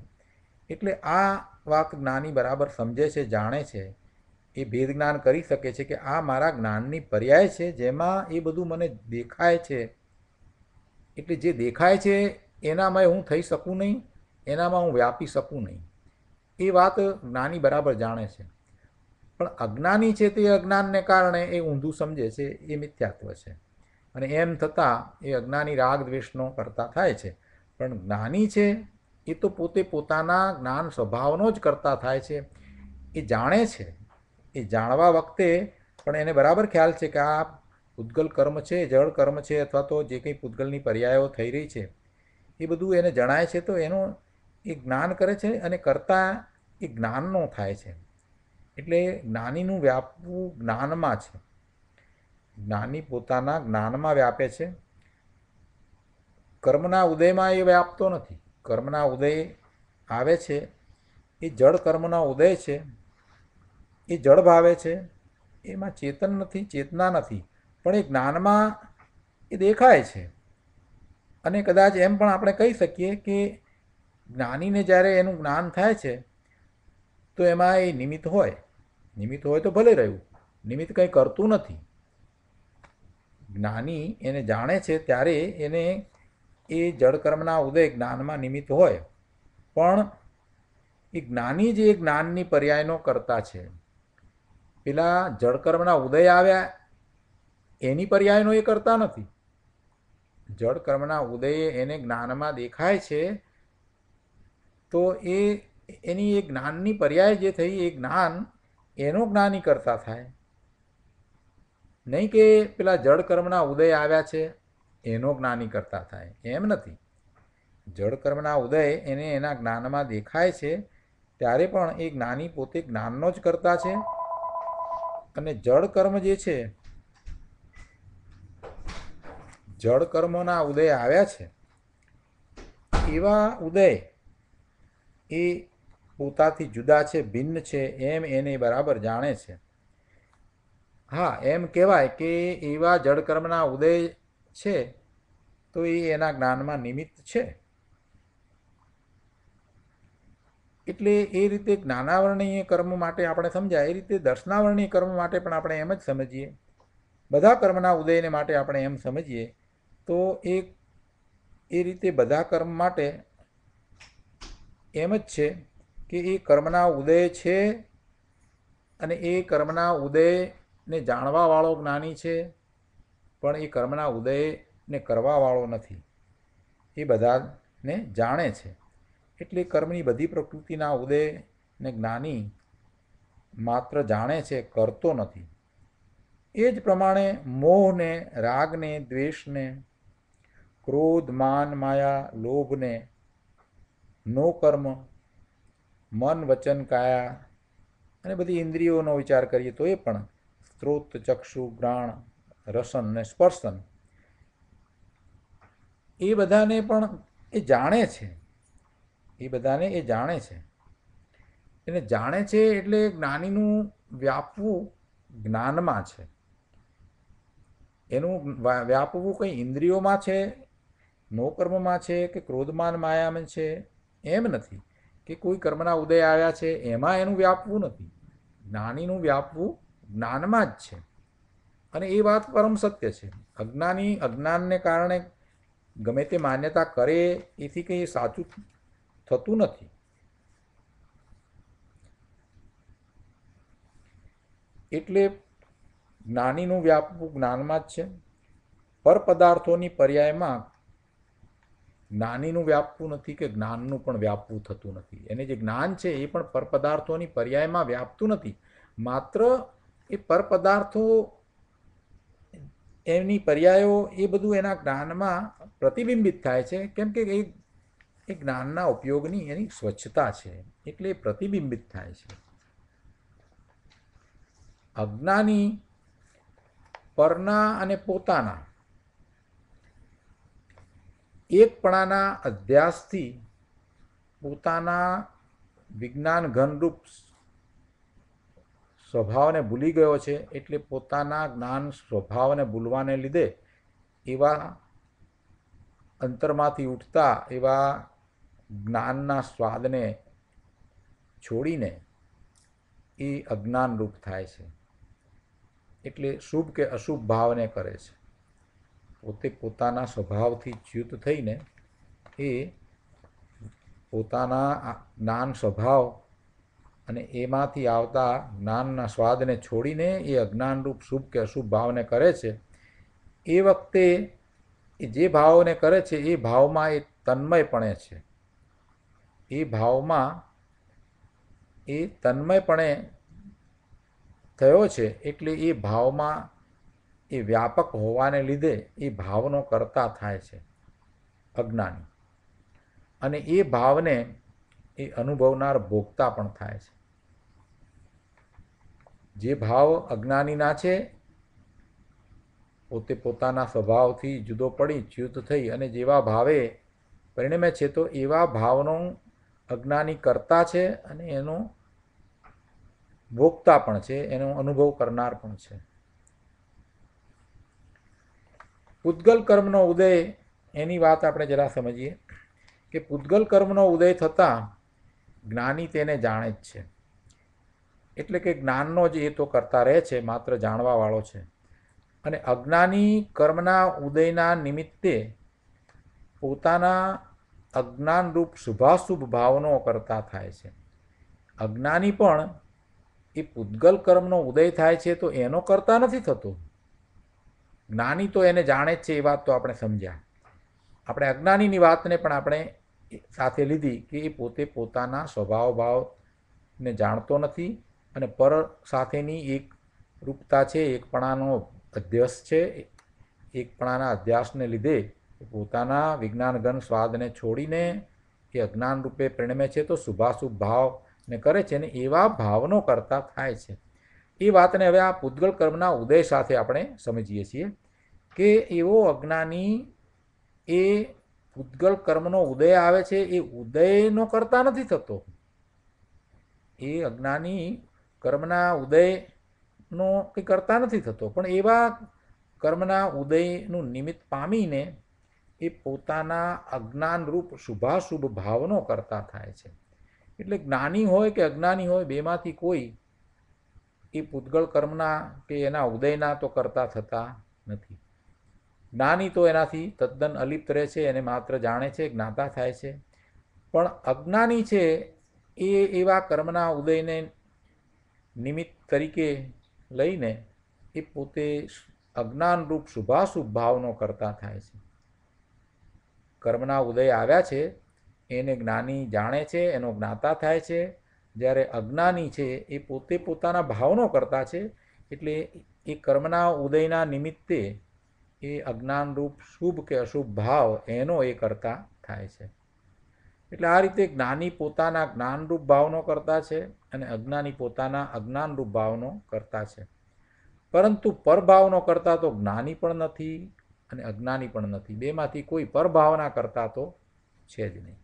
એટલે આ વાત જ્ઞાની બરાબર સમજે છે જાણે છે એ ભેદ જ્ઞાન કરી શકે છે કે આ મારા જ્ઞાનની પર્યાય છે જેમાં એ બધું મને દેખાય છે એટલે જે દેખાય છે એનામાં હું થઈ શકું નહીં એનામાં હું વ્યાપી શકું નહીં એ વાત જ્ઞાની બરાબર જાણે છે પણ અજ્ઞાની છે તે અજ્ઞાનને કારણે એ ઊંધું સમજે છે એ મિથ્યાત્વ છે અને એમ થતાં એ અજ્ઞાની રાગ દ્વેષનો કરતા થાય છે પણ જ્ઞાની છે એ તો પોતે પોતાના જ્ઞાન સ્વભાવનો જ કરતા થાય છે એ જાણે છે એ જાણવા વખતે પણ એને બરાબર ખ્યાલ છે કે આ પૂતગલ કર્મ છે જળ કર્મ છે અથવા તો જે કંઈ પૂતગલની પર્યાયો થઈ રહી છે એ બધું એને જણાય છે તો એનું એ જ્ઞાન કરે છે અને કરતાં એ જ્ઞાનનો થાય છે એટલે જ્ઞાનીનું વ્યાપવું જ્ઞાનમાં છે જ્ઞાની પોતાના જ્ઞાનમાં વ્યાપે છે કર્મના ઉદયમાં એ વ્યાપતો નથી કર્મના ઉદય આવે છે એ જળ કર્મના ઉદય છે એ જળ ભાવે છે એમાં ચેતન નથી ચેતના નથી પણ એ જ્ઞાનમાં એ દેખાય છે અને કદાચ એમ પણ આપણે કહી શકીએ કે જ્ઞાનીને જ્યારે એનું જ્ઞાન થાય છે તો એમાં એ નિમિત્ત હોય નિમિત્ત હોય તો ભલે રહ્યું નિમિત્ત કંઈ કરતું નથી જ્ઞાની એને જાણે છે ત્યારે એને એ જળકર્મના ઉદય જ્ઞાનમાં નિમિત્ત હોય પણ એ જ્ઞાની જે જ્ઞાનની પર્યાયનો કરતા છે પેલા જળકર્મના ઉદય આવ્યા એની પર્યાયનો એ કરતા નથી જળકર્મના ઉદયે એને જ્ઞાનમાં દેખાય છે તો એ એની એ જ્ઞાનની પર્યાય જે થઈ એ જ્ઞાન એનો જ્ઞાની કરતા થાય નહીં કે પેલા જળકર્મના ઉદય આવ્યા છે એનો જ્ઞાની કરતા થાય એમ નથી જળકર્મના ઉદય એને એના જ્ઞાનમાં દેખાય છે ત્યારે પણ એ જ્ઞાની પોતે જ્ઞાનનો જ કરતા છે અને જળ કર્મ જે છે જળ કર્મોના ઉદય આવ્યા છે એવા ઉદય એ પોતાથી જુદા છે ભિન્ન છે એમ એને બરાબર જાણે છે હા એમ કહેવાય કે એવા જળકર્મના ઉદય છે તો એ એના જ્ઞાનમાં નિમિત્ત છે એટલે એ રીતે જ્ઞાનાવરણીય કર્મ માટે આપણે સમજાય એ રીતે દર્શનાવરણીય કર્મ માટે પણ આપણે એમ જ સમજીએ બધા કર્મના ઉદયને માટે આપણે એમ સમજીએ તો એ એ રીતે બધા કર્મ માટે એમ જ છે કે એ કર્મના ઉદય છે અને એ કર્મના ઉદયને જાણવાવાળો જ્ઞાની છે પણ એ કર્મના ઉદયને કરવાવાળો નથી એ બધાને જાણે છે એટલે કર્મની બધી પ્રકૃતિના ઉદય જ્ઞાની માત્ર જાણે છે કરતો નથી એ જ પ્રમાણે મોહને રાગને દ્વેષને ક્રોધ માન માયા લોભને નો કર્મ મન વચન કાયા અને બધી ઇન્દ્રિયોનો વિચાર કરીએ તો એ પણ સ્ત્રોત ચક્ષુ ગ્રાણ રસન ને સ્પર્શન એ બધાને પણ એ જાણે છે એ બધાને એ જાણે છે એને જાણે છે એટલે જ્ઞાનીનું વ્યાપવું જ્ઞાનમાં છે એનું વ્યાપવું કંઈ ઇન્દ્રિયોમાં છે નોકર્મમાં છે કે ક્રોધમાન માયામાં છે એમ નથી કે કોઈ કર્મના ઉદય આવ્યા છે એમાં એનું વ્યાપવું નથી જ્ઞાનીનું વ્યાપવું જ્ઞાનમાં જ છે અને એ વાત પરમ સત્ય છે અજ્ઞાની અજ્ઞાનને કારણે ગમે તે માન્યતા કરે એથી કંઈ સાચું થતું નથી એટલે જ્ઞાનીનું વ્યાપક જ્ઞાનમાં જ છે પર પદાર્થોની પર્યાયમાં જ્ઞાનીનું વ્યાપવું નથી કે જ્ઞાનનું પણ વ્યાપવું થતું નથી એને જે જ્ઞાન છે એ પણ પર પદાર્થોની પર્યાયમાં વ્યાપતું નથી માત્ર એ પર પદાર્થો એમની પર્યાયો એ બધું એના જ્ઞાનમાં પ્રતિબિંબિત થાય છે કેમ કે એ એ જ્ઞાનના ઉપયોગની એની સ્વચ્છતા છે એટલે પ્રતિબિંબિત થાય છે અજ્ઞાની પરના અને પોતાના એકપણાના અભ્યાસથી પોતાના વિજ્ઞાન ઘનરૂપ સ્વભાવને ભૂલી ગયો છે એટલે પોતાના જ્ઞાન સ્વભાવને ભૂલવાને લીધે એવા અંતરમાંથી ઉઠતા એવા જ્ઞાનના સ્વાદને છોડીને એ અજ્ઞાનરૂપ થાય છે એટલે શુભ કે અશુભ ભાવને કરે છે પોતે પોતાના સ્વભાવથી ચ્યુત થઈને એ પોતાના જ્ઞાન સ્વભાવ અને એમાંથી આવતા જ્ઞાનના સ્વાદને છોડીને એ અજ્ઞાનરૂપ શુભ કે અશુભ ભાવને કરે છે એ વખતે એ જે ભાવને કરે છે એ ભાવમાં એ તન્મયપણે છે એ ભાવમાં એ તન્મયપણે થયો છે એટલે એ ભાવમાં એ વ્યાપક હોવાને લીધે એ ભાવનો કરતા થાય છે અજ્ઞાની અને એ ભાવને એ અનુભવનાર ભોગતા પણ થાય છે જે ભાવ અજ્ઞાનીના છે પોતે પોતાના સ્વભાવથી જુદો પડી ચ્યુત થઈ અને જેવા ભાવે પરિણમે છે તો એવા ભાવનું અજ્ઞાની કરતા છે અને એનો ભોગતા પણ છે એનો અનુભવ કરનાર પણ છે પૂતગલ કર્મનો ઉદય એની વાત આપણે જરા સમજીએ કે પૂતગલ કર્મનો ઉદય થતાં જ્ઞાની તેને જાણે જ છે એટલે કે જ્ઞાનનો જ એ તો કરતા રહે છે માત્ર જાણવાવાળો છે અને અજ્ઞાની કર્મના ઉદયના નિમિત્તે પોતાના અજ્ઞાનરૂપ શુભાશુભ ભાવનો કરતા થાય છે અજ્ઞાની પણ એ પૂદગલ કર્મનો ઉદય થાય છે તો એનો કરતા નથી થતો જ્ઞાની તો એને જાણે જ છે એ વાત તો આપણે સમજ્યા આપણે અજ્ઞાનીની વાતને પણ આપણે સાથે લીધી કે એ પોતે પોતાના સ્વભાવ ભાવને જાણતો નથી અને પર સાથેની એક રૂપતા છે એકપણાનો અધ્યસ છે એકપણાના અધ્યાસને લીધે પોતાના વિજ્ઞાનઘન સ્વાદને છોડીને એ અજ્ઞાન રૂપે પરિણમે છે તો શુભાશુભ ભાવને કરે છે ને એવા ભાવનો કરતા થાય છે એ વાતને હવે આ પૂતગલ કર્મના ઉદય સાથે આપણે સમજીએ છીએ કે એવો અજ્ઞાની એ પૂતગલ કર્મનો ઉદય આવે છે એ ઉદયનો કરતા નથી થતો એ અજ્ઞાની કર્મના ઉદયનો કંઈ કરતા નથી થતો પણ એવા કર્મના ઉદયનું નિમિત્ત પામીને એ પોતાના અજ્ઞાનરૂપ શુભાશુભ ભાવનો કરતા થાય છે એટલે જ્ઞાની હોય કે અજ્ઞાની હોય બેમાંથી કોઈ એ પૂતગળ કર્મના કે એના ઉદયના તો કરતા થતા નથી જ્ઞાની તો એનાથી તદ્દન અલિપ્ત રહે છે એને માત્ર જાણે છે જ્ઞાતા થાય છે પણ અજ્ઞાની છે એ એવા કર્મના ઉદયને નિમિત્ત તરીકે લઈને એ પોતે અજ્ઞાનરૂપ શુભાશુભ ભાવનો કરતા થાય છે કર્મના ઉદય આવ્યા છે એને જ્ઞાની જાણે છે એનો જ્ઞાતા થાય છે જ્યારે અજ્ઞાની છે એ પોતે પોતાના ભાવનો કરતા છે એટલે એ કર્મના ઉદયના નિમિત્તે એ અજ્ઞાનરૂપ શુભ કે અશુભ ભાવ એનો એ કરતા થાય છે એટલે આ રીતે જ્ઞાની પોતાના જ્ઞાનરૂપ ભાવનો કરતા છે અને અજ્ઞાની પોતાના અજ્ઞાનરૂપ ભાવનો કરતા છે પરંતુ પરભાવનો કરતા તો જ્ઞાની પણ નથી અને અજ્ઞાની પણ નથી બેમાંથી કોઈ પરભાવના કરતા તો છે જ નહીં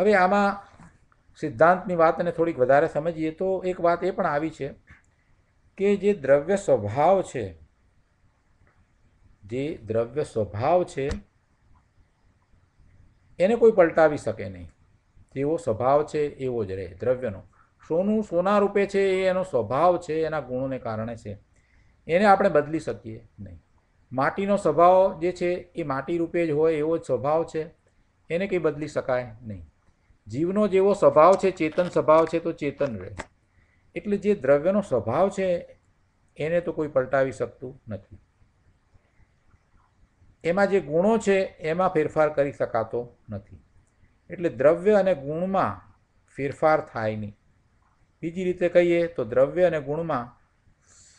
હવે આમાં સિદ્ધાંતની વાતને થોડીક વધારે સમજીએ તો એક વાત એ પણ આવી છે કે જે દ્રવ્ય સ્વભાવ છે જે દ્રવ્ય સ્વભાવ છે એને કોઈ પલટાવી શકે નહીં જેવો સ્વભાવ છે એવો જ રહે દ્રવ્યનો સોનું સોના રૂપે છે એ એનો સ્વભાવ છે એના ગુણોને કારણે છે એને આપણે બદલી શકીએ નહીં માટીનો સ્વભાવ જે છે એ માટી રૂપે જ હોય એવો જ સ્વભાવ છે એને કંઈ બદલી શકાય નહીં જીવનો જેવો સ્વભાવ છે ચેતન સ્વભાવ છે તો ચેતન રહે એટલે જે દ્રવ્યનો સ્વભાવ છે એને તો કોઈ પલટાવી શકતું નથી એમાં જે ગુણો છે એમાં ફેરફાર કરી શકાતો નથી એટલે દ્રવ્ય અને ગુણમાં ફેરફાર થાય નહીં બીજી રીતે કહીએ તો દ્રવ્ય અને ગુણમાં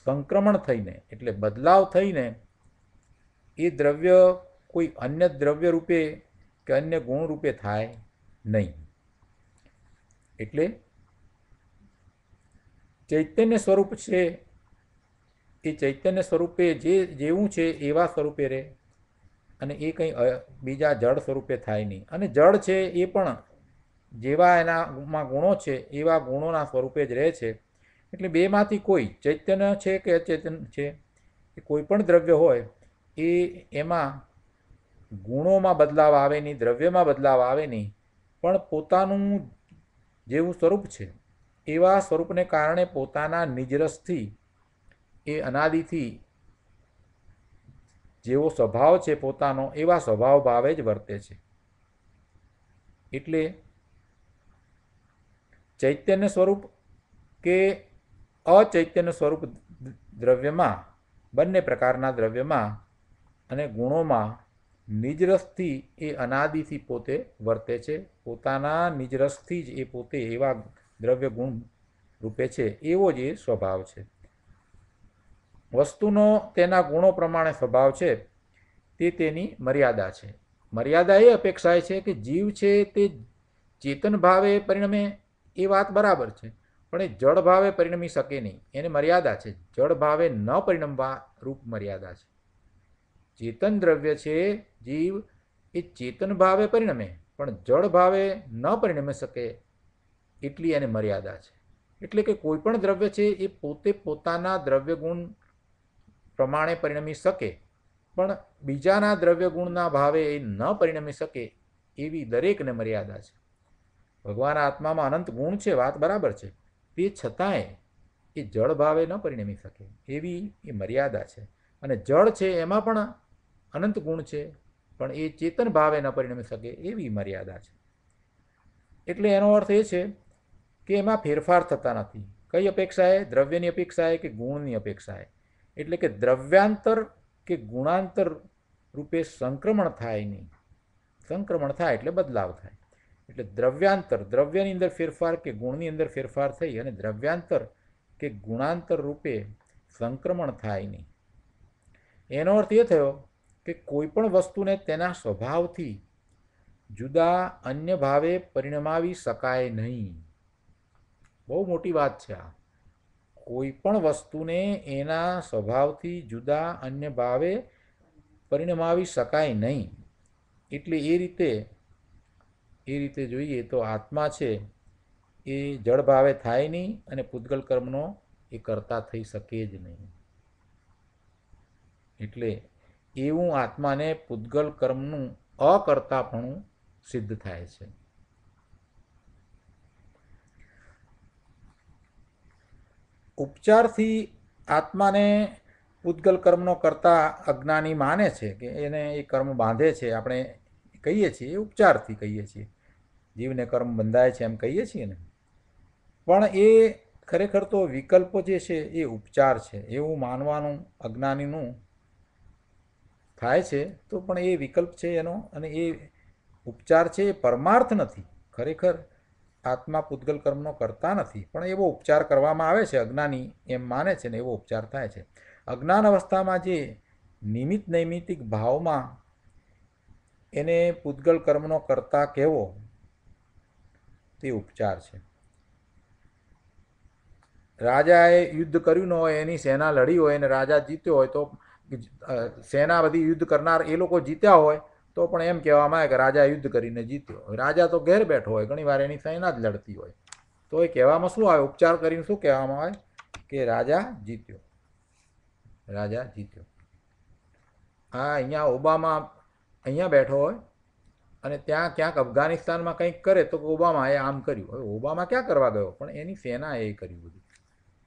સંક્રમણ થઈને એટલે બદલાવ થઈને એ દ્રવ્ય કોઈ અન્ય દ્રવ્ય રૂપે કે અન્ય ગુણ રૂપે થાય નહીં એટલે ચૈતન્ય સ્વરૂપ છે એ ચૈતન્ય સ્વરૂપે જે જેવું છે એવા સ્વરૂપે રહે અને એ કંઈ બીજા જળ સ્વરૂપે થાય નહીં અને જળ છે એ પણ જેવા એનામાં ગુણો છે એવા ગુણોના સ્વરૂપે જ રહે છે એટલે બેમાંથી કોઈ ચૈતન્ય છે કે અચેતન છે એ કોઈ પણ દ્રવ્ય હોય એ એમાં ગુણોમાં બદલાવ આવે નહીં દ્રવ્યમાં બદલાવ આવે નહીં પણ પોતાનું જેવું સ્વરૂપ છે એવા સ્વરૂપને કારણે પોતાના નિજરસથી એ અનાદિથી જેવો સ્વભાવ છે પોતાનો એવા સ્વભાવ ભાવે જ વર્તે છે એટલે ચૈતન્ય સ્વરૂપ કે અચૈતન્ય સ્વરૂપ દ્રવ્યમાં બંને પ્રકારના દ્રવ્યમાં અને ગુણોમાં નિજરસથી એ અનાદિથી પોતે વર્તે છે પોતાના નિજરસથી જ એ પોતે એવા દ્રવ્ય ગુણ રૂપે છે એવો જ એ સ્વભાવ છે વસ્તુનો તેના ગુણો પ્રમાણે સ્વભાવ છે તે તેની મર્યાદા છે મર્યાદા એ અપેક્ષાય છે કે જીવ છે તે ચેતન ભાવે પરિણમે એ વાત બરાબર છે પણ એ જળ ભાવે પરિણમી શકે નહીં એને મર્યાદા છે જળ ભાવે ન પરિણમવા રૂપ મર્યાદા છે ચેતન દ્રવ્ય છે જીવ એ ચેતન ભાવે પરિણમે પણ જળ ભાવે ન પરિણમી શકે એટલી એને મર્યાદા છે એટલે કે કોઈ પણ દ્રવ્ય છે એ પોતે પોતાના દ્રવ્ય ગુણ પ્રમાણે પરિણમી શકે પણ બીજાના દ્રવ્ય ગુણના ભાવે એ ન પરિણમી શકે એવી દરેકને મર્યાદા છે ભગવાન આત્મામાં અનંત ગુણ છે વાત બરાબર છે તે છતાંય એ જળ ભાવે ન પરિણમી શકે એવી એ મર્યાદા છે અને જળ છે એમાં પણ અનંત ગુણ છે પણ એ ચેતન ભાવે ન પરિણમી શકે એવી મર્યાદા છે એટલે એનો અર્થ એ છે કે એમાં ફેરફાર થતા નથી કઈ અપેક્ષાએ દ્રવ્યની અપેક્ષાએ કે ગુણની અપેક્ષાએ એટલે કે દ્રવ્યાંતર કે ગુણાંતર રૂપે સંક્રમણ થાય નહીં સંક્રમણ થાય એટલે બદલાવ થાય એટલે દ્રવ્યાંતર દ્રવ્યની અંદર ફેરફાર કે ગુણની અંદર ફેરફાર થઈ અને દ્રવ્યાંતર કે ગુણાંતર રૂપે સંક્રમણ થાય નહીં એનો અર્થ એ થયો કે કોઈપણ વસ્તુને તેના સ્વભાવથી જુદા અન્ય ભાવે પરિણમાવી શકાય નહીં બહુ મોટી વાત છે આ કોઈપણ વસ્તુને એના સ્વભાવથી જુદા અન્ય ભાવે પરિણમાવી શકાય નહીં એટલે એ રીતે એ રીતે જોઈએ તો આત્મા છે એ જળ ભાવે થાય નહીં અને પૂતગલ કર્મનો એ કરતા થઈ શકે જ નહીં એટલે એવું આત્માને પૂતગલ કર્મનું અકર્તાપણું સિદ્ધ થાય છે ઉપચારથી આત્માને પૂતગલ કર્મનો કરતા અજ્ઞાની માને છે કે એને એ કર્મ બાંધે છે આપણે કહીએ છીએ એ ઉપચારથી કહીએ છીએ જીવને કર્મ બંધાય છે એમ કહીએ છીએ ને પણ એ ખરેખર તો વિકલ્પ જે છે એ ઉપચાર છે એવું માનવાનું અજ્ઞાનીનું થાય છે તો પણ એ વિકલ્પ છે એનો અને એ ઉપચાર છે એ પરમાર્થ નથી ખરેખર આત્મા પૂતગલ કર્મનો કરતા નથી પણ એવો ઉપચાર કરવામાં આવે છે અજ્ઞાની એમ માને છે ને એવો ઉપચાર થાય છે અજ્ઞાન અવસ્થામાં જે નિમિત નૈમિતિક ભાવમાં એને પૂતગલ કર્મનો કરતા કહેવો તે ઉપચાર છે રાજાએ યુદ્ધ કર્યું ન હોય એની સેના લડી હોય અને રાજા જીત્યો હોય તો સેના બધી યુદ્ધ કરનાર એ લોકો જીત્યા હોય તો પણ એમ કહેવામાં આવે કે રાજા યુદ્ધ કરીને જીત્યો હોય રાજા તો ઘેર બેઠો હોય ઘણીવાર એની સેના જ લડતી હોય તો એ કહેવામાં શું આવે ઉપચાર કરીને શું કહેવામાં આવે કે રાજા જીત્યો રાજા જીત્યો હા અહીંયા ઓબામા અહીંયા બેઠો હોય અને ત્યાં ક્યાંક અફઘાનિસ્તાનમાં કંઈક કરે તો એ આમ કર્યું હવે ઓબામા ક્યાં કરવા ગયો પણ એની સેના એ કર્યું બધું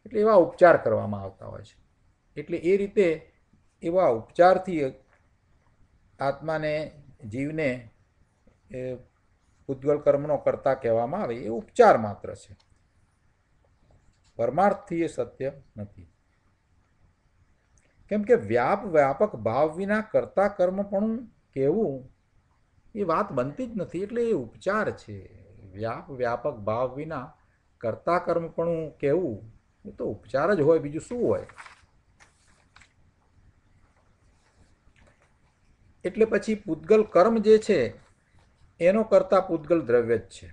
એટલે એવા ઉપચાર કરવામાં આવતા હોય છે એટલે એ રીતે એવા ઉપચારથી આત્માને જીવને ઉદ્ગલ કર્મનો કરતા કહેવામાં આવે એ ઉપચાર માત્ર છે પરમાર્થથી એ સત્ય નથી કેમ કે વ્યાપ વ્યાપક ભાવ વિના કરતા કર્મ પણ કહેવું એ વાત બનતી જ નથી એટલે એ ઉપચાર છે વ્યાપ વ્યાપક ભાવ વિના કર્તા કર્મપણું કહેવું એ તો ઉપચાર જ હોય બીજું શું હોય એટલે પછી પૂતગલ કર્મ જે છે એનો કરતા પૂતગલ દ્રવ્ય જ છે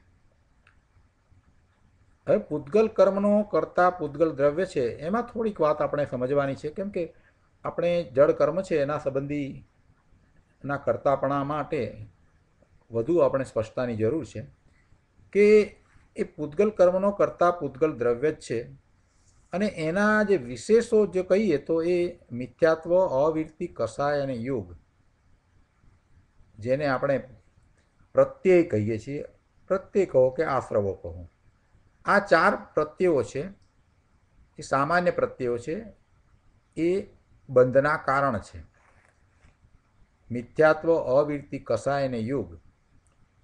હવે પૂતગલ કર્મનો કરતા પૂતગલ દ્રવ્ય છે એમાં થોડીક વાત આપણે સમજવાની છે કેમ કે આપણે જળ કર્મ છે એના સંબંધી ના કરતાપણા માટે વધુ આપણે સ્પષ્ટતાની જરૂર છે કે એ પૂતગલ કર્મનો કરતાં પૂતગલ દ્રવ્ય જ છે અને એના જે વિશેષો જો કહીએ તો એ મિથ્યાત્વ અવિરતિ કસાય અને યોગ જેને આપણે પ્રત્યય કહીએ છીએ પ્રત્યય કહો કે આશ્રવો કહો આ ચાર પ્રત્યયો છે એ સામાન્ય પ્રત્યયો છે એ બંધના કારણ છે મિથ્યાત્વ અવિરતિ કસાય અને યોગ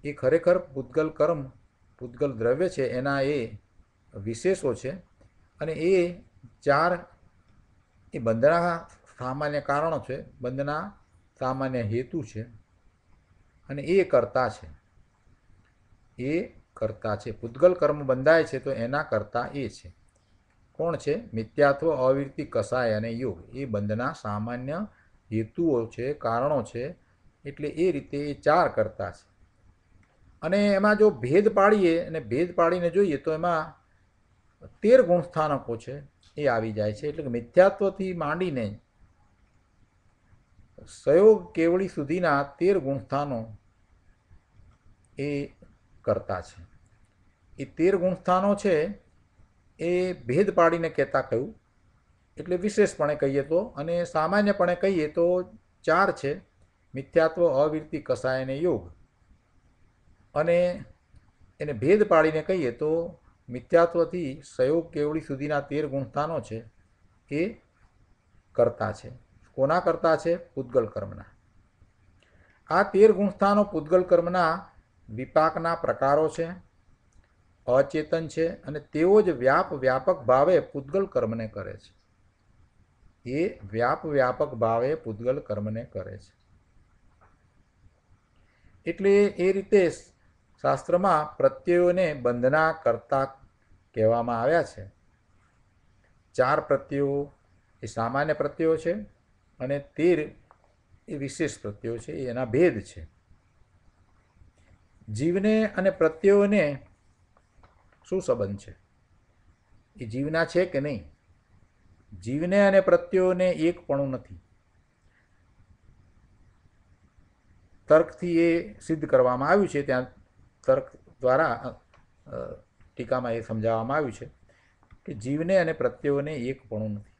એ ખરેખર પૂતગલ કર્મ પૂતગલ દ્રવ્ય છે એના એ વિશેષો છે અને એ ચાર એ બંધના સામાન્ય કારણો છે બંધના સામાન્ય હેતુ છે અને એ કરતા છે એ કરતા છે પૂતગલ કર્મ બંધાય છે તો એના કરતા એ છે કોણ છે મિથ્યાત્વ અવિરતી કસાય અને યોગ એ બંધના સામાન્ય હેતુઓ છે કારણો છે એટલે એ રીતે એ ચાર કરતા છે અને એમાં જો ભેદ પાડીએ અને ભેદ પાડીને જોઈએ તો એમાં તેર ગુણસ્થાનકો છે એ આવી જાય છે એટલે કે મિથ્યાત્વથી માંડીને સયોગ કેવળી સુધીના તેર ગુણસ્થાનો એ કરતા છે એ તેર ગુણસ્થાનો છે એ ભેદ પાડીને કહેતા કહ્યું એટલે વિશેષપણે કહીએ તો અને સામાન્યપણે કહીએ તો ચાર છે મિથ્યાત્વ કસાય અને યોગ અને એને ભેદ પાડીને કહીએ તો મિથ્યાત્વથી સહયોગ કેવડી સુધીના તેર ગુણસ્થાનો છે એ કરતા છે કોના કરતા છે પૂતગલ કર્મના આ તેર ગુણસ્થાનો પૂતગલ કર્મના વિપાકના પ્રકારો છે અચેતન છે અને તેઓ જ વ્યાપ વ્યાપક ભાવે પૂતગલ કર્મને કરે છે એ વ્યાપ વ્યાપક ભાવે પૂતગલ કર્મને કરે છે એટલે એ રીતે શાસ્ત્રમાં પ્રત્યયોને બંધના કરતા કહેવામાં આવ્યા છે ચાર પ્રત્યયો એ સામાન્ય પ્રત્યયો છે અને તેર એ વિશેષ પ્રત્યયો છે એના ભેદ છે જીવને અને પ્રત્યયોને શું સંબંધ છે એ જીવના છે કે નહીં જીવને અને પ્રત્યયોને એકપણું નથી તર્કથી એ સિદ્ધ કરવામાં આવ્યું છે ત્યાં તર્ક દ્વારા ટીકામાં એ સમજાવવામાં આવ્યું છે કે જીવને અને પ્રત્યયોને એકપણું નથી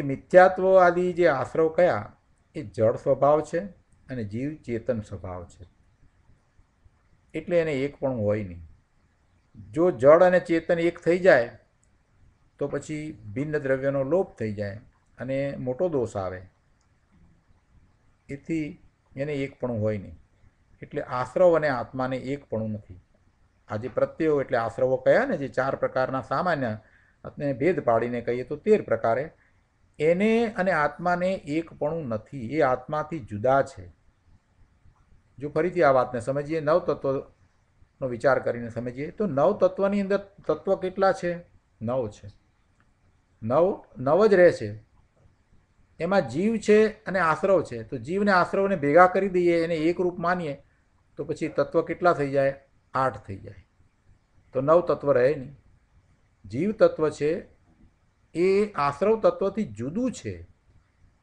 એ મિથ્યાત્વ આદિ જે આશ્રવ કયા એ જળ સ્વભાવ છે અને જીવ ચેતન સ્વભાવ છે એટલે એને એક પણ હોય નહીં જો જળ અને ચેતન એક થઈ જાય તો પછી ભિન્ન દ્રવ્યનો લોપ થઈ જાય અને મોટો દોષ આવે એથી એને એક પણ હોય નહીં એટલે આશ્રવ અને આત્માને એકપણું નથી આ જે પ્રત્યયો એટલે આશ્રવો કયા ને જે ચાર પ્રકારના સામાન્ય ભેદ પાડીને કહીએ તો તેર પ્રકારે એને અને આત્માને એકપણું નથી એ આત્માથી જુદા છે જો ફરીથી આ વાતને સમજીએ નવ વિચાર કરીને સમજીએ તો નવ અંદર તત્વ કેટલા છે નવ છે નવ નવ જ રહે છે એમાં જીવ છે અને આશ્રવ છે તો જીવને આશ્રવને ભેગા કરી દઈએ એને એક રૂપ માનીએ તો પછી તત્વ કેટલા થઈ જાય આઠ થઈ જાય તો નવ તત્વ રહે નહીં જીવ તત્વ છે એ આશ્રવ તત્વથી જુદું છે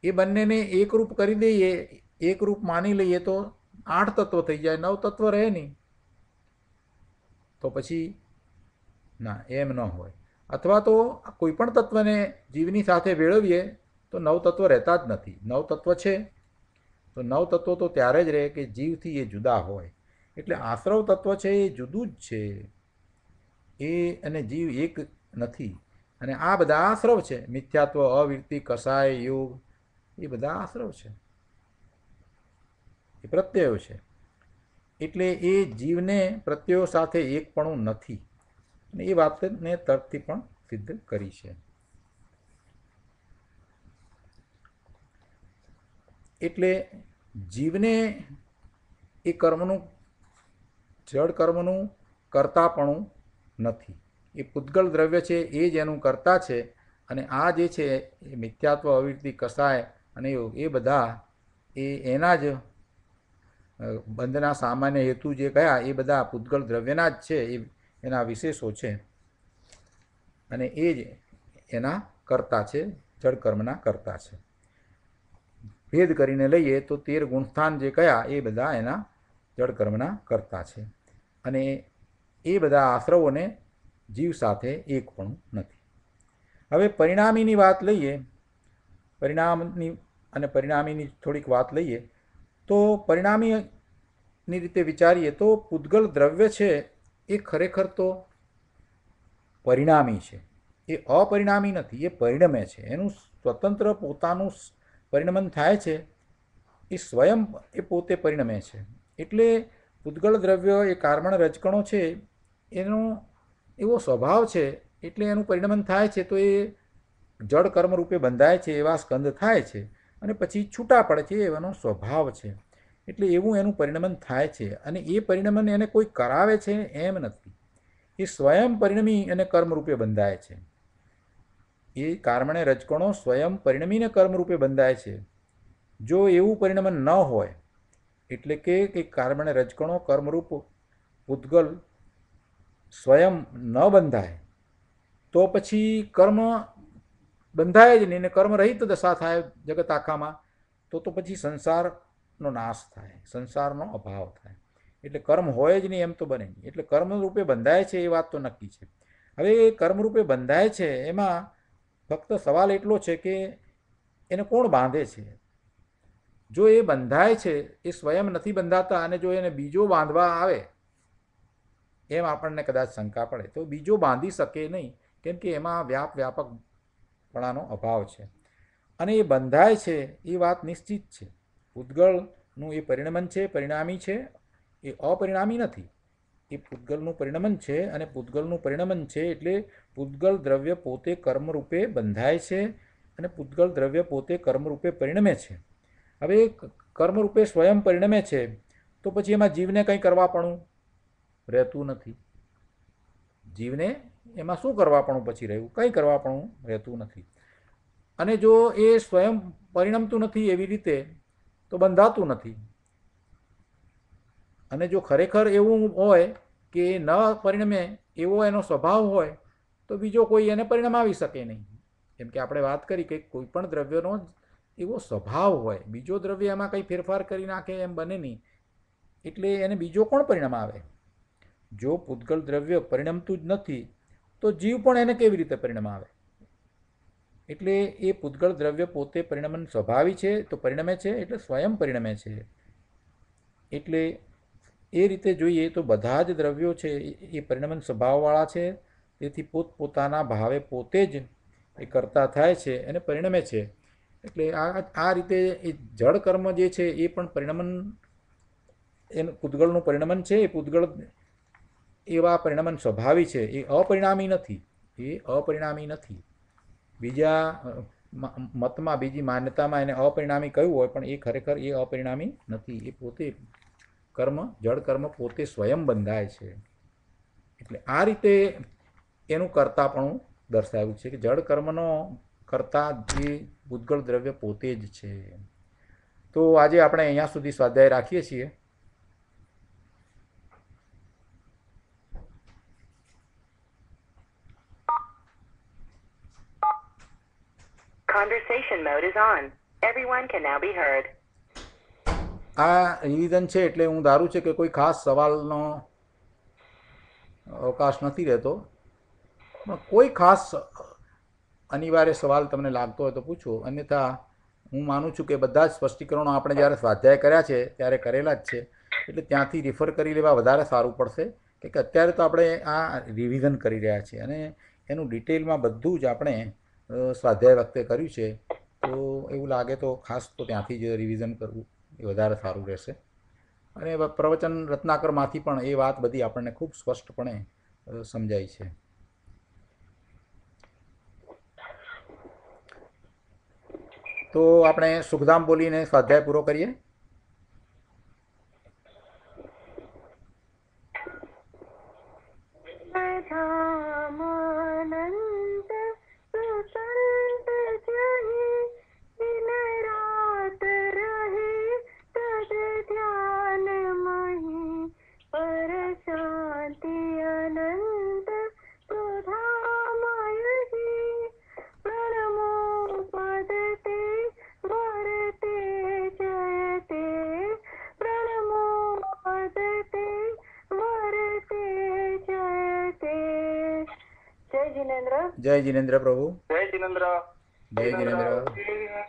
એ બંનેને એકરૂપ કરી દઈએ એકરૂપ માની લઈએ તો આઠ તત્વ થઈ જાય નવ તત્વ રહે નહીં તો પછી ના એમ ન હોય અથવા તો કોઈ પણ તત્વને જીવની સાથે વેળવીએ તો નવ તત્વ રહેતા જ નથી નવ તત્વ છે તો નવ તત્વો તો ત્યારે જ રહે કે જીવથી એ જુદા હોય એટલે આશ્રવ તત્વ છે એ જુદું જ છે એ અને જીવ એક નથી અને આ બધા આશ્રવ છે મિથ્યાત્વ અવિરતિ કસાય યોગ એ બધા આશ્રવ છે એ પ્રત્યયો છે એટલે એ જીવને પ્રત્યયો સાથે એકપણું નથી અને એ વાતને તરફથી પણ સિદ્ધ કરી છે એટલે જીવને એ કર્મનું જળ કર્મનું કરતાપણું નથી એ પૂતગળ દ્રવ્ય છે એ જ એનું કરતા છે અને આ જે છે એ મિથ્યાત્વ અવિરતી કસાય અને એ બધા એ એના જ બંધના સામાન્ય હેતુ જે કયા એ બધા પૂતગળ દ્રવ્યના જ છે એ એના વિશેષો છે અને એ જ એના કરતા છે જળકર્મના કરતા છે ભેદ કરીને લઈએ તો તેર ગુણસ્થાન જે કયા એ બધા એના જળકર્મના કરતા છે અને એ બધા આશ્રવોને જીવ સાથે એક પણ નથી હવે પરિણામીની વાત લઈએ પરિણામની અને પરિણામીની થોડીક વાત લઈએ તો પરિણામીની રીતે વિચારીએ તો પૂતગલ દ્રવ્ય છે એ ખરેખર તો પરિણામી છે એ અપરિણામી નથી એ પરિણમે છે એનું સ્વતંત્ર પોતાનું પરિણમન થાય છે એ સ્વયં એ પોતે પરિણમે છે એટલે પૂતગળ દ્રવ્ય એ કાર્મણ રજકણો છે એનો એવો સ્વભાવ છે એટલે એનું પરિણમન થાય છે તો એ જળ કર્મ રૂપે બંધાય છે એવા સ્કંદ થાય છે અને પછી છૂટા પડે છે એવાનો સ્વભાવ છે એટલે એવું એનું પરિણમન થાય છે અને એ પરિણમન એને કોઈ કરાવે છે એમ નથી એ સ્વયં પરિણમી અને કર્મરૂપે બંધાય છે એ કારણે રજકણો સ્વયં પરિણમીને કર્મરૂપે બંધાય છે જો એવું પરિણમન ન હોય એટલે કે કે કારણે રજકણો કર્મરૂપ ઉદ્ગલ સ્વયં ન બંધાય તો પછી કર્મ બંધાય જ નહીં ને કર્મરહિત દશા થાય જગત આખામાં તો તો પછી સંસારનો નાશ થાય સંસારનો અભાવ થાય એટલે કર્મ હોય જ નહીં એમ તો બને એટલે કર્મરૂપે બંધાય છે એ વાત તો નક્કી છે હવે એ કર્મરૂપે બંધાય છે એમાં ફક્ત સવાલ એટલો છે કે એને કોણ બાંધે છે જો એ બંધાય છે એ સ્વયં નથી બંધાતા અને જો એને બીજો બાંધવા આવે એમ આપણને કદાચ શંકા પડે તો બીજો બાંધી શકે નહીં કેમ કે એમાં વ્યાપ વ્યાપકપણાનો અભાવ છે અને એ બંધાય છે એ વાત નિશ્ચિત છે ઉદગળનું એ પરિણમન છે પરિણામી છે એ અપરિણામી નથી એ પૂતગલનું પરિણમન છે અને પૂતગલનું પરિણમન છે એટલે પૂતગલ દ્રવ્ય પોતે કર્મરૂપે બંધાય છે અને પૂતગલ દ્રવ્ય પોતે કર્મરૂપે પરિણમે છે હવે કર્મરૂપે સ્વયં પરિણમે છે તો પછી એમાં જીવને કંઈ કરવાપણું રહેતું નથી જીવને એમાં શું કરવાપણું પછી રહ્યું કંઈ કરવાપણું રહેતું નથી અને જો એ સ્વયં પરિણમતું નથી એવી રીતે તો બંધાતું નથી અને જો ખરેખર એવું હોય કે ન પરિણમે એવો એનો સ્વભાવ હોય તો બીજો કોઈ એને આવી શકે નહીં કેમ કે આપણે વાત કરી કે કોઈપણ પણ દ્રવ્યનો એવો સ્વભાવ હોય બીજો દ્રવ્ય એમાં કંઈ ફેરફાર કરી નાખે એમ બને નહીં એટલે એને બીજો કોણ આવે જો પૂતગલ દ્રવ્ય પરિણમતું જ નથી તો જીવ પણ એને કેવી રીતે આવે એટલે એ પૂતગળ દ્રવ્ય પોતે પરિણમન સ્વભાવી છે તો પરિણમે છે એટલે સ્વયં પરિણમે છે એટલે એ રીતે જોઈએ તો બધા જ દ્રવ્યો છે એ પરિણમન સ્વભાવવાળા છે તેથી પોતપોતાના ભાવે પોતે જ એ કરતા થાય છે અને પરિણમે છે એટલે આ આ રીતે એ જળ કર્મ જે છે એ પણ પરિણમન એનું પૂતગળનું પરિણમન છે એ પૂતગળ એવા પરિણમન સ્વભાવી છે એ અપરિણામી નથી એ અપરિણામી નથી બીજા મતમાં બીજી માન્યતામાં એને અપરિણામી કહ્યું હોય પણ એ ખરેખર એ અપરિણામી નથી એ પોતે કર્મ જળ કર્મ પોતે સ્વયં બંધાય છે એટલે આ રીતે એનું કરતાપણું દર્શાવ્યું છે કે જળ કર્મનો કરતા જે ભૂતગળ દ્રવ્ય પોતે જ છે તો આજે આપણે અહીંયા સુધી સ્વાધ્યાય રાખીએ છીએ Conversation mode is on. Everyone can now be heard. આ નિવેદન છે એટલે હું ધારું છે કે કોઈ ખાસ સવાલનો અવકાશ નથી રહેતો પણ કોઈ ખાસ અનિવાર્ય સવાલ તમને લાગતો હોય તો પૂછો અન્યથા હું માનું છું કે બધા જ સ્પષ્ટીકરણો આપણે જ્યારે સ્વાધ્યાય કર્યા છે ત્યારે કરેલા જ છે એટલે ત્યાંથી રિફર કરી લેવા વધારે સારું પડશે કે અત્યારે તો આપણે આ રિવિઝન કરી રહ્યા છીએ અને એનું ડિટેલમાં બધું જ આપણે સ્વાધ્યાય વખતે કર્યું છે તો એવું લાગે તો ખાસ તો ત્યાંથી જ રિવિઝન કરવું એ વધારે સારું રહેશે અને પ્રવચન રત્નાકરમાંથી પણ એ વાત બધી આપણને ખૂબ સ્પષ્ટપણે સમજાય છે તો આપણે સુખધામ બોલીને સ્વાધ્યાય પૂરો કરીએ ધામ જિનેન્દ્ર જય જિનેન્દ્ર પ્રભુ જય જિનેન્દ્ર જય જિનેન્દ્ર